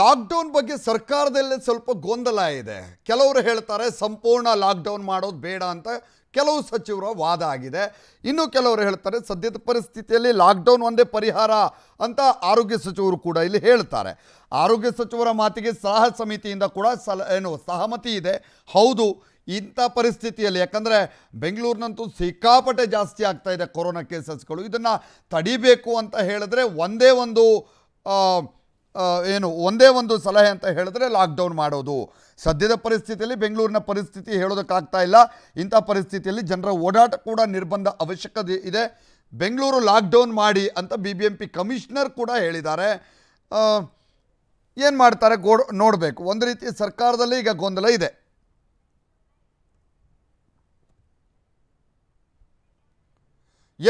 lockdown ಬಗ್ಗೆ ಸರ್ಕಾರದಲ್ಲಿ ಸ್ವಲ್ಪ ಗೊಂದಲ ಇದೆ ಕೆಲವರು ಹೇಳ್ತಾರೆ ಸಂಪೂರ್ಣ ಲಾಕ್ಡೌನ್ ಮಾಡೋದು ಬೇಡ ಅಂತ ಕೆಲವು ಸಚಿವರ ವಾದ ಆಗಿದೆ ಇನ್ನು ಕೆಲವರು ಹೇಳ್ತಾರೆ ಸದ್ಯದ ಪರಿಸ್ಥಿತಿಯಲ್ಲಿ ಲಾಕ್ಡೌನ್ ಒಂದೇ ಪರಿಹಾರ ಅಂತ ಆರೋಗ್ಯ ಸಚಿವರು ಕೂಡ ಇಲ್ಲಿ ಹೇಳ್ತಾರೆ ಆರೋಗ್ಯ ಸಚಿವರ ಮಾತಿಗೆ ಸಲಹಾ ಸಮಿತಿಯಿಂದ ಕೂಡ ಸಲ ಏನು ಸಹಮತಿ ಇದೆ ಹೌದು ಇಂಥ ಪರಿಸ್ಥಿತಿಯಲ್ಲಿ ಯಾಕಂದರೆ ಬೆಂಗಳೂರಿನಂತೂ ಸಿಕ್ಕಾಪಟ್ಟೆ ಜಾಸ್ತಿ ಆಗ್ತಾ ಇದೆ ಕೊರೋನಾ ಕೇಸಸ್ಗಳು ಇದನ್ನು ತಡಿಬೇಕು ಅಂತ ಹೇಳಿದ್ರೆ ಒಂದೇ ಒಂದು ಏನು ಒಂದೇ ಒಂದು ಸಲಹೆ ಅಂತ ಹೇಳಿದ್ರೆ ಲಾಕ್ಡೌನ್ ಮಾಡೋದು ಸದ್ಯದ ಪರಿಸ್ಥಿತಿಯಲ್ಲಿ ಬೆಂಗಳೂರಿನ ಪರಿಸ್ಥಿತಿ ಹೇಳೋದಕ್ಕಾಗ್ತಾ ಇಲ್ಲ ಇಂಥ ಪರಿಸ್ಥಿತಿಯಲ್ಲಿ ಜನರ ಓಡಾಟ ಕೂಡ ನಿರ್ಬಂಧ ಅವಶ್ಯಕತೆ ಇದೆ ಬೆಂಗಳೂರು ಲಾಕ್ಡೌನ್ ಮಾಡಿ ಅಂತ B B M P commissioner ಕೂಡ ಹೇಳಿದ್ದಾರೆ ಏನು ಮಾಡ್ತಾರೆ ಗೋ ನೋಡಬೇಕು ಒಂದು ರೀತಿ ಸರ್ಕಾರದಲ್ಲಿ ಈಗ ಗೊಂದಲ ಇದೆ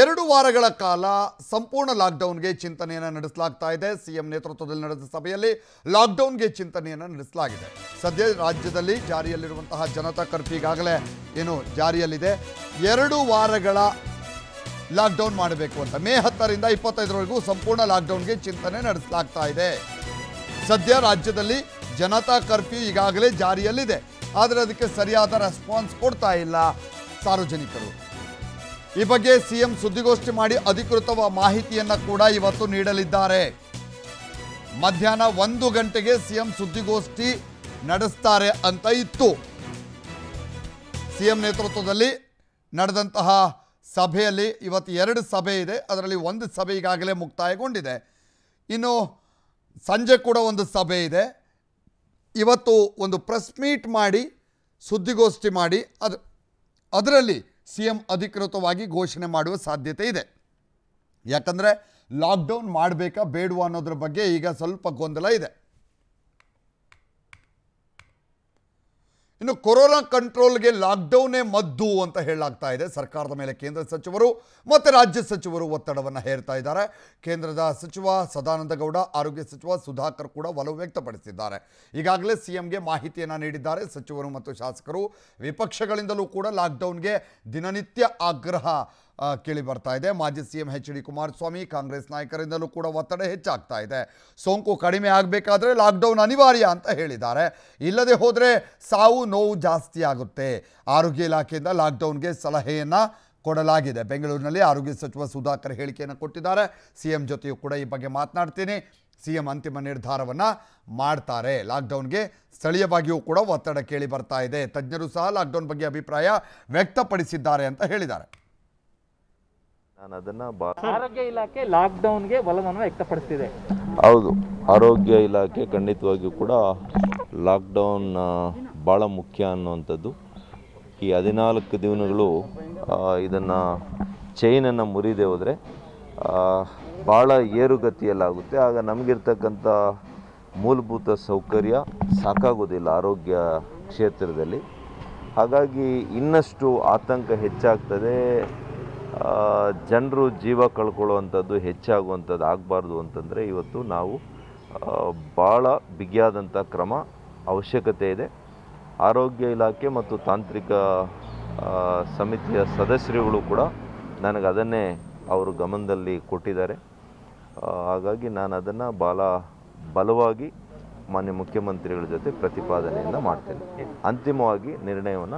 ಎರಡು ವಾರಗಳ ಕಾಲ ಸಂಪೂರ್ಣ ಲಾಕ್ಡೌನ್ಗೆ ಚಿಂತನೆಯನ್ನು ನಡೆಸಲಾಗ್ತಾ ಇದೆ ಸಿಎಂ ನೇತೃತ್ವದಲ್ಲಿ ನಡೆದ ಸಭೆಯಲ್ಲಿ ಲಾಕ್ಡೌನ್ಗೆ ಚಿಂತನೆಯನ್ನು ನಡೆಸಲಾಗಿದೆ ಸದ್ಯ ರಾಜ್ಯದಲ್ಲಿ ಜಾರಿಯಲ್ಲಿರುವಂತಹ ಜನತಾ ಕರ್ಫ್ಯೂ ಈಗಾಗಲೇ ಏನು ಜಾರಿಯಲ್ಲಿದೆ ಎರಡು ವಾರಗಳ ಲಾಕ್ಡೌನ್ ಮಾಡಬೇಕು ಅಂತ ಮೇ ಹತ್ತರಿಂದ ಇಪ್ಪತ್ತೈದರವರೆಗೂ ಸಂಪೂರ್ಣ ಲಾಕ್ಡೌನ್ಗೆ ಚಿಂತನೆ ನಡೆಸಲಾಗ್ತಾ ಇದೆ ಸದ್ಯ ರಾಜ್ಯದಲ್ಲಿ ಜನತಾ ಕರ್ಫ್ಯೂ ಈಗಾಗಲೇ ಜಾರಿಯಲ್ಲಿದೆ ಆದರೆ ಅದಕ್ಕೆ ಸರಿಯಾದ ರೆಸ್ಪಾನ್ಸ್ ಕೊಡ್ತಾ ಇಲ್ಲ ಸಾರ್ವಜನಿಕರು ಈ ಬಗ್ಗೆ ಸಿಎಂ ಸುದ್ದಿಗೋಷ್ಠಿ ಮಾಡಿ ಅಧಿಕೃತವ ಮಾಹಿತಿಯನ್ನು ಕೂಡ ಇವತ್ತು ನೀಡಲಿದ್ದಾರೆ ಮಧ್ಯಾಹ್ನ ಒಂದು ಗಂಟೆಗೆ ಸಿಎಂ ಸುದ್ದಿಗೋಷ್ಠಿ ನಡೆಸ್ತಾರೆ ಅಂತ ಇತ್ತು ಸಿಎಂ ನೇತೃತ್ವದಲ್ಲಿ ನಡೆದಂತಹ ಸಭೆಯಲ್ಲಿ ಇವತ್ತು ಎರಡು ಸಭೆ ಇದೆ ಅದರಲ್ಲಿ ಒಂದು ಸಭೆ ಈಗಾಗಲೇ ಮುಕ್ತಾಯಗೊಂಡಿದೆ ಇನ್ನು ಸಂಜೆ ಕೂಡ ಒಂದು ಸಭೆ ಇದೆ ಇವತ್ತು ಒಂದು ಪ್ರೆಸ್ ಮೀಟ್ ಮಾಡಿ ಸುದ್ದಿಗೋಷ್ಠಿ ಮಾಡಿ ಅದು ಅದರಲ್ಲಿ ಸಿ ಎಂ ಅಧಿಕೃತವಾಗಿ ಘೋಷಣೆ ಮಾಡುವ ಸಾಧ್ಯತೆ ಇದೆ ಯಾಕಂದರೆ ಲಾಕ್ಡೌನ್ ಮಾಡಬೇಕಾ ಬೇಡವಾ ಅನ್ನೋದ್ರ ಬಗ್ಗೆ ಈಗ ಸ್ವಲ್ಪ ಗೊಂದಲ ಇದೆ ಇನ್ನು ಕೊರೋನಾ ಕಂಟ್ರೋಲ್ಗೆ ಲಾಕ್ಡೌನೇ ಮದ್ದು ಅಂತ ಹೇಳಲಾಗ್ತಾ ಇದೆ ಸರ್ಕಾರದ ಮೇಲೆ ಕೇಂದ್ರ ಸಚಿವರು ಮತ್ತು ರಾಜ್ಯ ಸಚಿವರು ಒತ್ತಡವನ್ನು ಹೇರ್ತಾ ಇದ್ದಾರೆ ಕೇಂದ್ರದ ಸಚಿವ ಸದಾನಂದ ಗೌಡ ಆರೋಗ್ಯ ಸಚಿವ ಸುಧಾಕರ್ ಕೂಡ ಒಲವು ವ್ಯಕ್ತಪಡಿಸಿದ್ದಾರೆ ಈಗಾಗಲೇ ಸಿಎಂಗೆ ಮಾಹಿತಿಯನ್ನು ನೀಡಿದ್ದಾರೆ ಸಚಿವರು ಮತ್ತು ಶಾಸಕರು ವಿಪಕ್ಷಗಳಿಂದಲೂ ಕೂಡ ಲಾಕ್ಡೌನ್ಗೆ ದಿನನಿತ್ಯ ಆಗ್ರಹ ಆ ಕೇಳಿ ಬರ್ತಾ ಇದೆ ಮಾಜಿ CM HD Kumaraswamy Congress ನಾಯಕರಂದಲೂ ಕೂಡ ಒತ್ತಡ ಹೆಚ್ಚಾಗ್ತಾ ಇದೆ ಸೋಂಕು ಕಡಿಮೆಯಾಗಬೇಕಾದ್ರೆ ಲಾಕ್ಡೌನ್ ಅನಿವಾರ್ಯ ಅಂತ ಹೇಳಿದ್ದಾರೆ ಇಲ್ಲದೆ ಹೊೋದ್ರೆ ಸಾವು ನೋವು ಜಾಸ್ತಿ ಆಗುತ್ತೆ ಆರೋಗ್ಯ ಇಲಾಖೆಯಿಂದ ಲಾಕ್ಡೌನ್ ಗೆ ಸಲಹೆಯನ್ನ ಕೊಡಲಾಗಿದೆ ಬೆಂಗಳೂರಿನಲ್ಲಿ ಆರೋಗ್ಯ ಸಚಿವ ಸುದಾಕರ್ ಹೇಳಿಕೆಯನ್ನ ಕೊಟ್ಟಿದ್ದಾರೆ ಸಿಎಂ ಜೊತೆಯೂ ಕೂಡ ಈ ಬಗ್ಗೆ ಮಾತನಾಡತೀನಿ ಸಿಎಂ ಅಂತಿಮ ನಿರ್ಧಾರವನ್ನ ಮಾಡ್ತಾರೆ ಲಾಕ್ಡೌನ್ ಗೆ ಸ್ಥಳೀಯವಾಗಿಯೂ ಕೂಡ ಒತ್ತಡ ಕೇಳಿ ಬರ್ತಾ ಇದೆ ತಜ್ಞರು ಸಹ ಲಾಕ್ಡೌನ್ ಬಗ್ಗೆ ಅಭಿಪ್ರಾಯ ವ್ಯಕ್ತಪಡಿಸಿದ್ದಾರೆ ಅಂತ ಹೇಳಿದ್ದಾರೆ ನಾನು ಅದನ್ನು ಆರೋಗ್ಯ ಇಲಾಖೆ ಲಾಕ್ಡೌನ್ಗೆ ಒಲವನ್ನು ವ್ಯಕ್ತಪಡಿಸಿದೆ ಹೌದು ಆರೋಗ್ಯ ಇಲಾಖೆ ಖಂಡಿತವಾಗಿಯೂ ಕೂಡ ಲಾಕ್ಡೌನ್ ಭಾಳ ಮುಖ್ಯ ಅನ್ನುವಂಥದ್ದು ಈ ಹದಿನಾಲ್ಕು ದಿನಗಳು ಇದನ್ನು ಚೈನನ್ನು ಮುರಿದೆ ಹೋದರೆ ಭಾಳ ಏರುಗತಿಯಲ್ಲಾಗುತ್ತೆ ಆಗ ನಮಗಿರ್ತಕ್ಕಂಥ ಮೂಲಭೂತ ಸೌಕರ್ಯ ಸಾಕಾಗೋದಿಲ್ಲ ಆರೋಗ್ಯ ಕ್ಷೇತ್ರದಲ್ಲಿ ಹಾಗಾಗಿ ಇನ್ನಷ್ಟು ಆತಂಕ ಹೆಚ್ಚಾಗ್ತದೆ ಜನರು ಜೀವ ಕಳ್ಕೊಳ್ಳುವಂಥದ್ದು ಹೆಚ್ಚಾಗುವಂಥದ್ದು ಆಗಬಾರ್ದು ಅಂತಂದರೆ ಇವತ್ತು ನಾವು ಭಾಳ ಬಿಗಿಯಾದಂಥ ಕ್ರಮ ಅವಶ್ಯಕತೆ ಇದೆ ಆರೋಗ್ಯ ಇಲಾಖೆ ಮತ್ತು ತಾಂತ್ರಿಕ ಸಮಿತಿಯ ಸದಸ್ಯರುಗಳು ಕೂಡ ನನಗೆ ಅದನ್ನೇ ಅವರು ಗಮನದಲ್ಲಿ ಕೊಟ್ಟಿದ್ದಾರೆ ಹಾಗಾಗಿ ನಾನು ಅದನ್ನು ಭಾಳ ಬಲವಾಗಿ ಮಾನ್ಯ ಮುಖ್ಯಮಂತ್ರಿಗಳ ಜೊತೆ ಪ್ರತಿಪಾದನೆಯಿಂದ ಮಾಡ್ತೇನೆ ಅಂತಿಮವಾಗಿ ನಿರ್ಣಯವನ್ನು